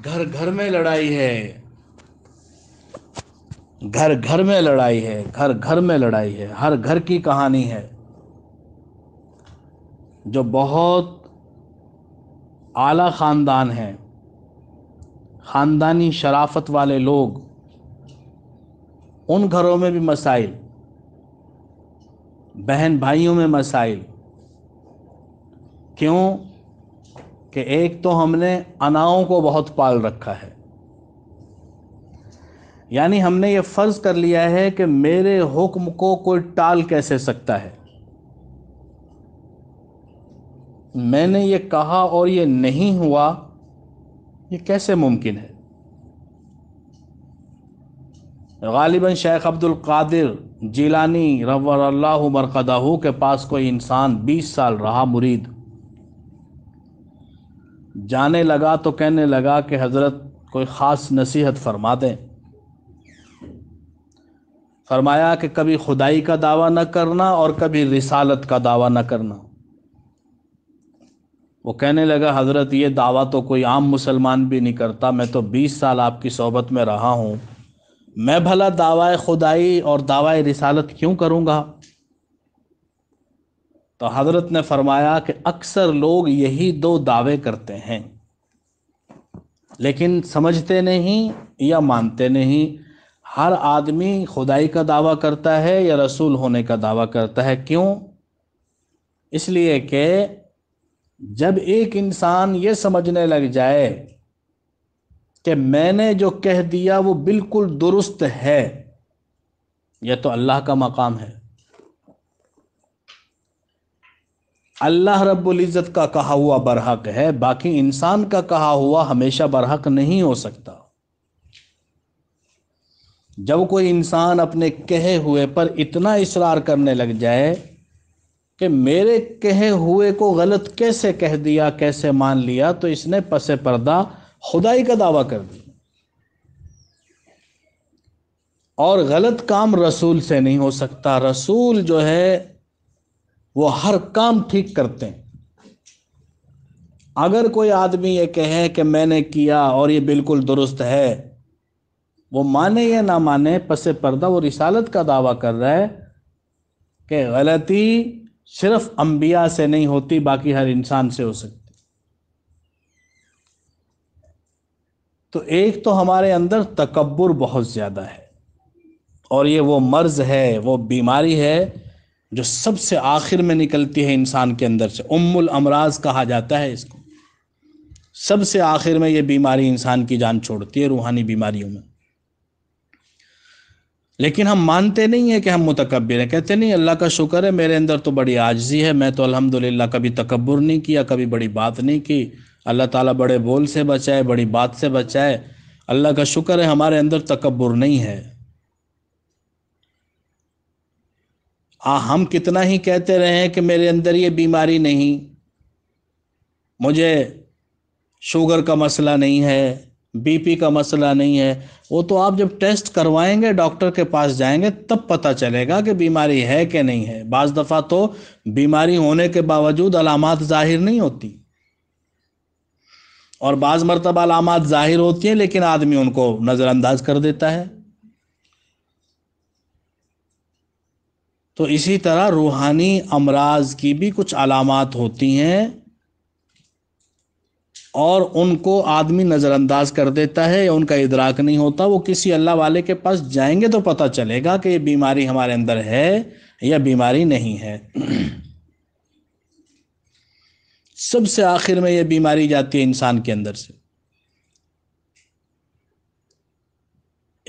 घर घर में लड़ाई है घर घर में लड़ाई है घर घर में लड़ाई है हर घर की कहानी है जो बहुत आला ख़ानदान है ख़ानदानी शराफत वाले लोग उन घरों में भी मसाइल बहन भाइयों में मसाइल क्यों कि एक तो हमने अनाओं को बहुत पाल रखा है यानी हमने ये फ़र्ज़ कर लिया है कि मेरे हुक्म को कोई टाल कैसे सकता है मैंने ये कहा और ये नहीं हुआ ये कैसे मुमकिन है गालिबा शेख अब्दुल कादिर जिलानी रवर अल्लाह मरकदाहू के पास कोई इंसान 20 साल रहा मुरीद जाने लगा तो कहने लगा कि हज़रत कोई ख़ास नसीहत फरमा दें फरमाया कि कभी खुदाई का दावा न करना और कभी रिसालत का दावा न करना वो कहने लगा हज़रत ये दावा तो कोई आम मुसलमान भी नहीं करता मैं तो 20 साल आपकी सोबत में रहा हूँ मैं भला दावा खुदाई और दावा रिसालत क्यों करूँगा तो हजरत ने फरमाया कि अक्सर लोग यही दो दावे करते हैं लेकिन समझते नहीं या मानते नहीं हर आदमी खुदाई का दावा करता है या रसूल होने का दावा करता है क्यों इसलिए कि जब एक इंसान ये समझने लग जाए कि मैंने जो कह दिया वो बिल्कुल दुरुस्त है यह तो अल्लाह का मकाम है अल्लाह रब्बुल इज़्ज़त का कहा हुआ बरहक है बाकी इंसान का कहा हुआ हमेशा बरहक नहीं हो सकता जब कोई इंसान अपने कहे हुए पर इतना इसरार करने लग जाए कि मेरे कहे हुए को गलत कैसे कह दिया कैसे मान लिया तो इसने पसे पर्दा खुदाई का दावा कर दिया और गलत काम रसूल से नहीं हो सकता रसूल जो है वो हर काम ठीक करते हैं अगर कोई आदमी ये कहे कि मैंने किया और ये बिल्कुल दुरुस्त है वो माने या ना माने पसे पर्दा वो रिसालत का दावा कर रहा है कि गलती सिर्फ अंबिया से नहीं होती बाकी हर इंसान से हो सकती तो एक तो हमारे अंदर तकबर बहुत ज़्यादा है और ये वो मर्ज़ है वो बीमारी है जो सबसे आखिर में निकलती है इंसान के अंदर से उम्मुल अमराज कहा जाता है इसको सबसे आखिर में ये बीमारी इंसान की जान छोड़ती है रूहानी बीमारियों में लेकिन हम मानते नहीं है कि हम मुतकबर हैं कहते नहीं अल्लाह का शुक्र है मेरे अंदर तो बड़ी आजजी है मैं तो अल्हम्दुलिल्लाह कभी तकबर नहीं किया कभी बड़ी बात नहीं की अल्लाह ताला बड़े बोल से बचाए बड़ी बात से बचाए अल्लाह का शुक्र है हमारे अंदर तकबर नहीं है आ, हम कितना ही कहते रहे कि मेरे अंदर ये बीमारी नहीं मुझे शुगर का मसला नहीं है बीपी का मसला नहीं है वो तो आप जब टेस्ट करवाएंगे डॉक्टर के पास जाएंगे तब पता चलेगा कि बीमारी है कि नहीं है बाज़ दफ़ा तो बीमारी होने के बावजूद अलामत ज़ाहिर नहीं होती और बाज़ मरतब अलामत ज़ाहिर होती हैं लेकिन आदमी उनको नज़रअंदाज कर देता है तो इसी तरह रूहानी अमराज की भी कुछ अलामत होती हैं और उनको आदमी नज़रअंदाज कर देता है या उनका इदराक नहीं होता वो किसी अल्लाह वाले के पास जाएंगे तो पता चलेगा कि ये बीमारी हमारे अंदर है या बीमारी नहीं है सबसे आखिर में यह बीमारी जाती है इंसान के अंदर से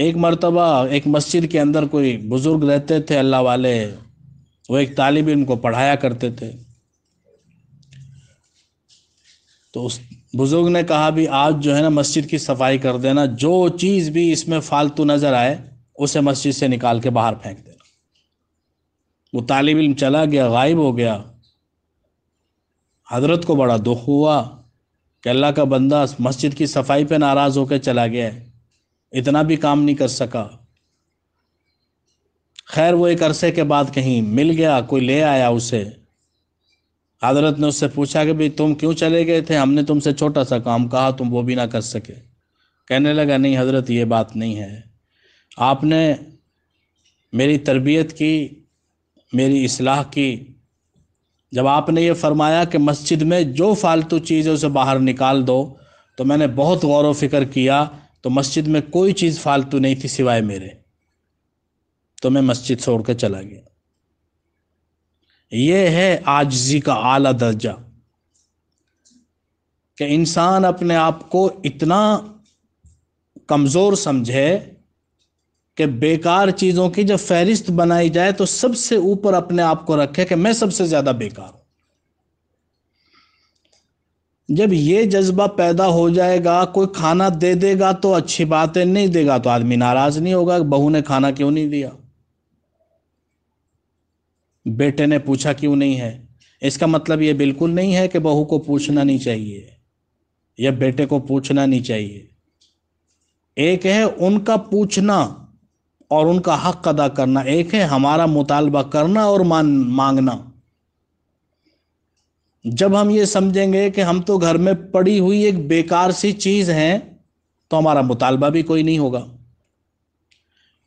एक मरतबा एक मस्जिद के अंदर कोई बुज़ुर्ग रहते थे अल्लाह वाले वो एक तालिब इनको पढ़ाया करते थे तो उस बुज़ुर्ग ने कहा भी आज जो है ना मस्जिद की सफाई कर देना जो चीज़ भी इसमें फालतू नज़र आए उसे मस्जिद से निकाल के बाहर फेंक देना वो तालिब इल्म चला गया गायब हो गया हजरत को बड़ा दुख हुआ कि अल्लाह का बंदा मस्जिद की सफाई पे नाराज़ होकर चला गया है इतना भी काम नहीं कर सका खैर वो एक अरसे के बाद कहीं मिल गया कोई ले आया उसे हजरत ने उससे पूछा कि भाई तुम क्यों चले गए थे हमने तुमसे छोटा सा काम कहा तुम वो भी ना कर सके कहने लगा नहीं हजरत ये बात नहीं है आपने मेरी तरबियत की मेरी इसलाह की जब आपने ये फरमाया कि मस्जिद में जो फालतू चीज़ है उसे बाहर निकाल दो तो मैंने बहुत गौर व फिक्र किया तो मस्जिद में कोई चीज़ फालतू नहीं थी सिवाय मेरे तो मैं मस्जिद छोड़ कर चला गया यह है आजजी का आला दर्जा कि इंसान अपने आप को इतना कमज़ोर समझे कि बेकार चीज़ों की जब फहरिस्त बनाई जाए तो सबसे ऊपर अपने आप को रखे कि मैं सबसे ज़्यादा बेकार हूँ जब ये जज्बा पैदा हो जाएगा कोई खाना दे देगा तो अच्छी बातें नहीं देगा तो आदमी नाराज नहीं होगा बहू ने खाना क्यों नहीं दिया बेटे ने पूछा क्यों नहीं है इसका मतलब ये बिल्कुल नहीं है कि बहू को पूछना नहीं चाहिए या बेटे को पूछना नहीं चाहिए एक है उनका पूछना और उनका हक अदा करना एक है हमारा मुतालबा करना और मान मांगना जब हम ये समझेंगे कि हम तो घर में पड़ी हुई एक बेकार सी चीज़ है तो हमारा मुतालबा भी कोई नहीं होगा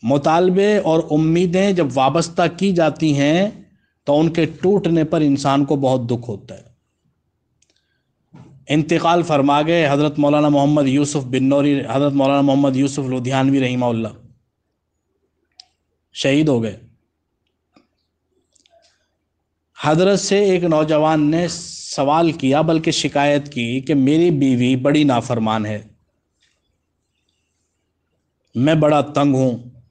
मुतालबे और उम्मीदें जब वाबस्ता की जाती हैं तो उनके टूटने पर इंसान को बहुत दुख होता है इंतकाल फरमा गए हज़रत मौलाना मोहम्मद यूसुफ बिन्नौरी हज़रत मौलाना मोहम्मद यूसुफ लुधियानवी रही शहीद हो गए हजरत से एक नौजवान ने सवाल किया बल्कि शिकायत की कि मेरी बीवी बड़ी नाफरमान है मैं बड़ा तंग हूँ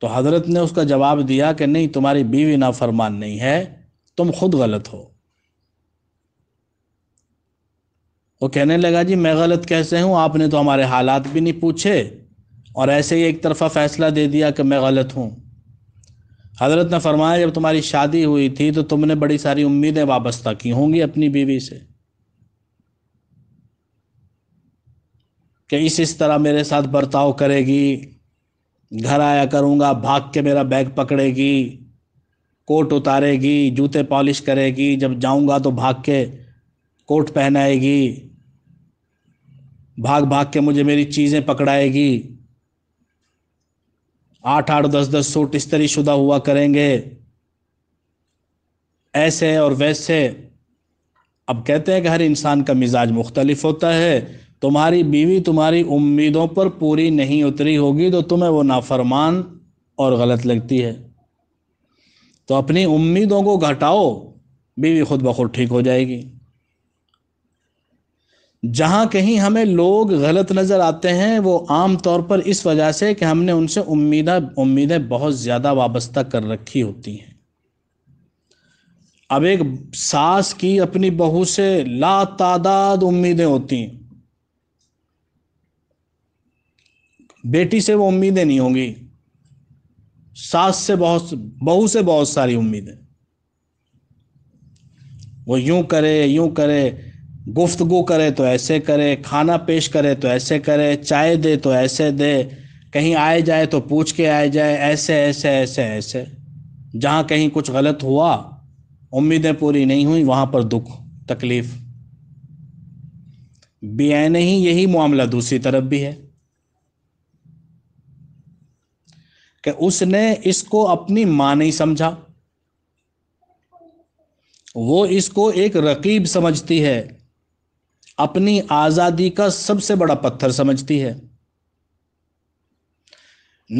तो हजरत ने उसका जवाब दिया कि नहीं तुम्हारी बीवी नाफरमान नहीं है तुम खुद गलत हो वो कहने लगा जी मैं गलत कैसे हूँ आपने तो हमारे हालात भी नहीं पूछे और ऐसे ही एक तरफा फैसला दे दिया कि मैं गलत हूँ हजरत ने फरमाया जब तुम्हारी शादी हुई थी तो तुमने बड़ी सारी उम्मीदें वाबस्ता की होंगी अपनी बीवी से कि इस इस तरह मेरे साथ बर्ताव करेगी घर आया करूँगा भाग के मेरा बैग पकड़ेगी कोट उतारेगी जूते पॉलिश करेगी जब जाऊँगा तो भाग के कोट पहनाएगी भाग भाग के मुझे मेरी चीज़ें पकड़ाएगी आठ आठ दस दस सूट इस तरी शुदा हुआ करेंगे ऐसे और वैसे अब कहते हैं कि हर इंसान का मिजाज मुख्तलिफ होता है तुम्हारी बीवी तुम्हारी उम्मीदों पर पूरी नहीं उतरी होगी तो तुम्हें वो नाफरमान और गलत लगती है तो अपनी उम्मीदों को घटाओ बीवी खुद ब खुद ठीक हो जाएगी जहाँ कहीं हमें लोग गलत नज़र आते हैं वो आम तौर पर इस वजह से कि हमने उनसे उम्मीदा उम्मीदें बहुत ज़्यादा वाबस्ता कर रखी होती हैं अब एक सास की अपनी बहू से ला तादाद उम्मीदें होती हैं बेटी से वो उम्मीदें नहीं होंगी सास से बहुत बहू से बहुत सारी उम्मीदें वो यूं करे यूं करे गुफ्तगु करे तो ऐसे करे खाना पेश करे तो ऐसे करे चाय दे तो ऐसे दे कहीं आए जाए तो पूछ के आए जाए ऐसे ऐसे ऐसे ऐसे जहाँ कहीं कुछ गलत हुआ उम्मीदें पूरी नहीं हुई वहाँ पर दुख तकलीफ बेन ही यही मामला दूसरी तरफ भी है कि उसने इसको अपनी माँ नहीं समझा वो इसको एक रकीब समझती है अपनी आज़ादी का सबसे बड़ा पत्थर समझती है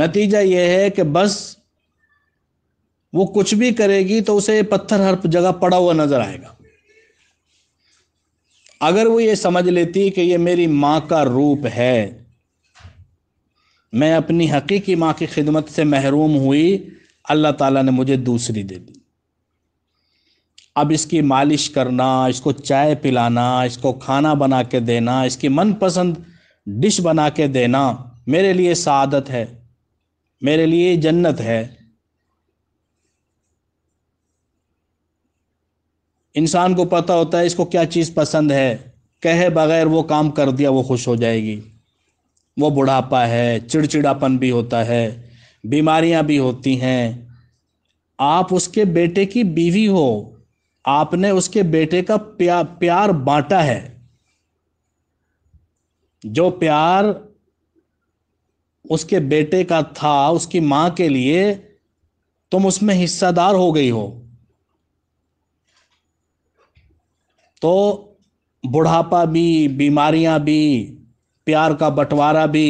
नतीजा यह है कि बस वो कुछ भी करेगी तो उसे पत्थर हर जगह पड़ा हुआ नजर आएगा अगर वो ये समझ लेती कि ये मेरी मां का रूप है मैं अपनी हकीकी माँ की खिदमत से महरूम हुई अल्लाह ताला ने मुझे दूसरी दे दी अब इसकी मालिश करना इसको चाय पिलाना इसको खाना बना के देना इसकी मनपसंद डिश बना के देना मेरे लिए सादत है मेरे लिए जन्नत है इंसान को पता होता है इसको क्या चीज़ पसंद है कहे बगैर वो काम कर दिया वो खुश हो जाएगी वो बुढ़ापा है चिड़चिड़ापन भी होता है बीमारियां भी होती हैं आप उसके बेटे की बीवी हो आपने उसके बेटे का प्या, प्यार बांटा है जो प्यार उसके बेटे का था उसकी मां के लिए तुम उसमें हिस्सादार हो गई हो तो बुढ़ापा भी बीमारियां भी प्यार का बंटवारा भी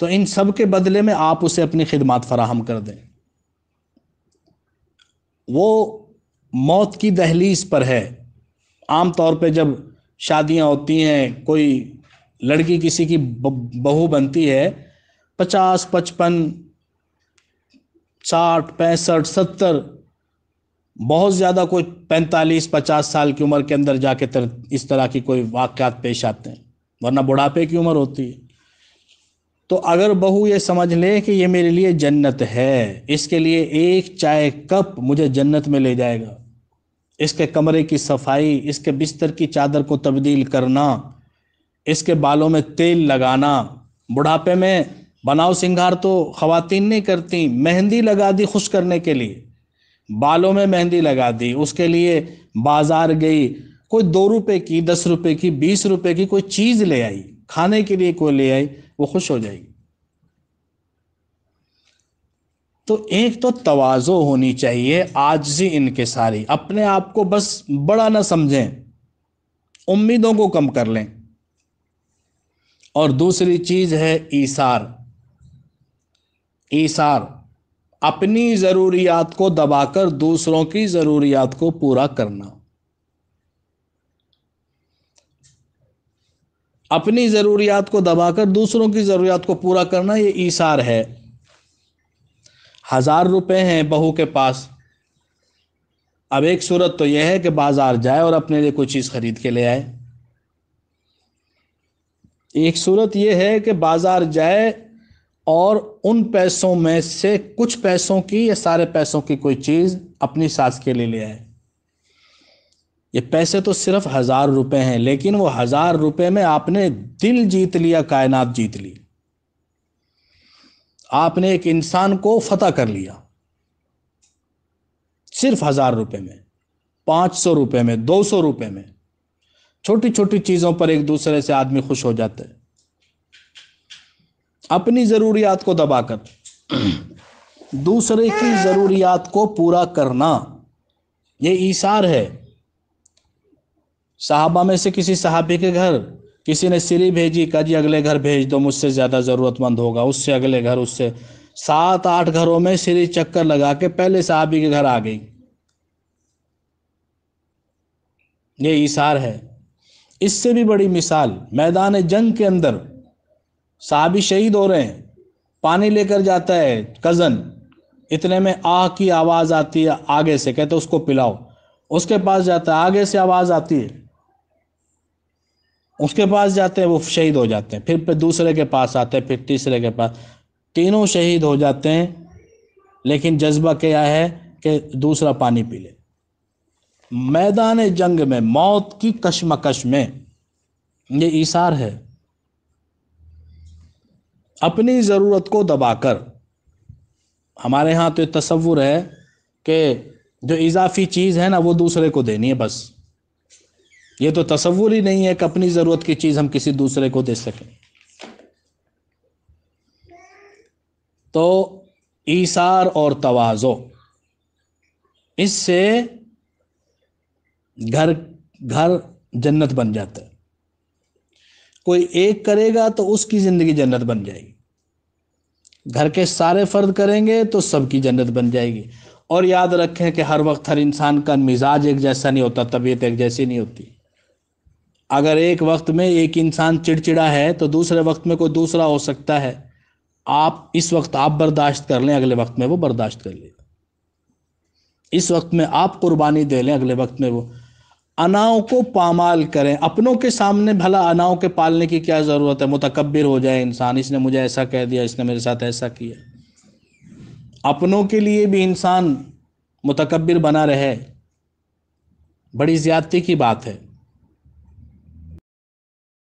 तो इन सब के बदले में आप उसे अपनी खिदमत फराहम कर दें वो मौत की दहलीज पर है आम तौर पे जब शादियां होती हैं कोई लड़की किसी की बहू बनती है पचास पचपन साठ पैंसठ सत्तर बहुत ज़्यादा कोई पैंतालीस पचास साल की उम्र के अंदर जाके तर, इस तरह की कोई वाक़ात पेश आते हैं वरना बुढ़ापे की उम्र होती है तो अगर बहू ये समझ ले कि ये मेरे लिए जन्नत है इसके लिए एक चाय कप मुझे जन्नत में ले जाएगा इसके कमरे की सफाई इसके बिस्तर की चादर को तब्दील करना इसके बालों में तेल लगाना बुढ़ापे में बनाव सिंगार तो ख़वातीन नहीं करती मेहंदी लगा दी खुश करने के लिए बालों में मेहंदी लगा दी उसके लिए बाज़ार गई कोई दो रुपए की दस रुपए की बीस रुपए की कोई चीज़ ले आई खाने के लिए कोई ले आई वो खुश हो जाएगी तो एक तो तवाज़ो होनी चाहिए आजजी इनके सारी अपने आप को बस बड़ा ना समझें उम्मीदों को कम कर लें और दूसरी चीज़ है ईसार ईसार अपनी ज़रूरियात को दबाकर दूसरों की ज़रूरियात को पूरा करना अपनी ज़रूरियात को दबाकर दूसरों की ज़रूरियात को पूरा करना ये ईसार है हजार रुपए हैं बहू के पास अब एक सूरत तो यह है कि बाजार जाए और अपने लिए कोई चीज़ खरीद के ले आए एक सूरत यह है कि बाजार जाए और उन पैसों में से कुछ पैसों की या सारे पैसों की कोई चीज़ अपनी सास के लिए ले आए ये पैसे तो सिर्फ हज़ार रुपए हैं लेकिन वो हज़ार रुपए में आपने दिल जीत लिया कायनात जीत ली आपने एक इंसान को फतेह कर लिया सिर्फ हजार रुपए में पांच सौ रुपए में दो सौ रुपए में छोटी छोटी चीजों पर एक दूसरे से आदमी खुश हो जाते अपनी जरूरियात को दबाकर दूसरे की जरूरियात को पूरा करना यह ईसार है साहबा में से किसी साहबी के घर किसी ने सीरी भेजी कहा जी अगले घर भेज दो मुझसे ज़्यादा ज़रूरतमंद होगा उससे अगले घर उससे सात आठ घरों में सीरी चक्कर लगा के पहले साहबी के घर आ गई ये इशार है इससे भी बड़ी मिसाल मैदान जंग के अंदर साहबी शहीद हो रहे हैं पानी लेकर जाता है कज़न इतने में आह की आवाज़ आती है आगे से कहते उसको पिलाओ उसके पास जाता है आगे से आवाज़ आती है उसके पास जाते हैं वो शहीद हो जाते हैं फिर दूसरे के पास आते हैं फिर तीसरे के पास तीनों शहीद हो जाते हैं लेकिन जज्बा क्या है कि दूसरा पानी पी ले मैदान जंग में मौत की कश्मकश में ये इशार है अपनी ज़रूरत को दबाकर हमारे यहाँ तो तस्वुर है कि जो इजाफी चीज़ है ना वो दूसरे को देनी है बस ये तो तस्वुर ही नहीं है कि अपनी ज़रूरत की चीज़ हम किसी दूसरे को दे सकें तो ईसार और तोज़ो इससे घर घर जन्नत बन जाता है कोई एक करेगा तो उसकी ज़िंदगी जन्नत बन जाएगी घर के सारे फर्द करेंगे तो सबकी जन्नत बन जाएगी और याद रखें कि हर वक्त हर इंसान का मिजाज एक जैसा नहीं होता तबीयत एक जैसी नहीं होती अगर एक वक्त में एक इंसान चिड़चिड़ा है तो दूसरे वक्त में कोई दूसरा हो सकता है आप इस वक्त आप बर्दाश्त कर लें अगले वक्त में वो बर्दाश्त कर लेगा इस वक्त में आप कुर्बानी दे लें अगले वक्त में वो अनाओं को पामाल करें अपनों के सामने भला अनाओं के पालने की क्या ज़रूरत है मुतकबिर हो जाए इंसान इसने मुझे ऐसा कह दिया इसने मेरे साथ ऐसा किया अपनों के लिए भी इंसान मुतकबिर बना रहे बड़ी ज़्यादती की बात है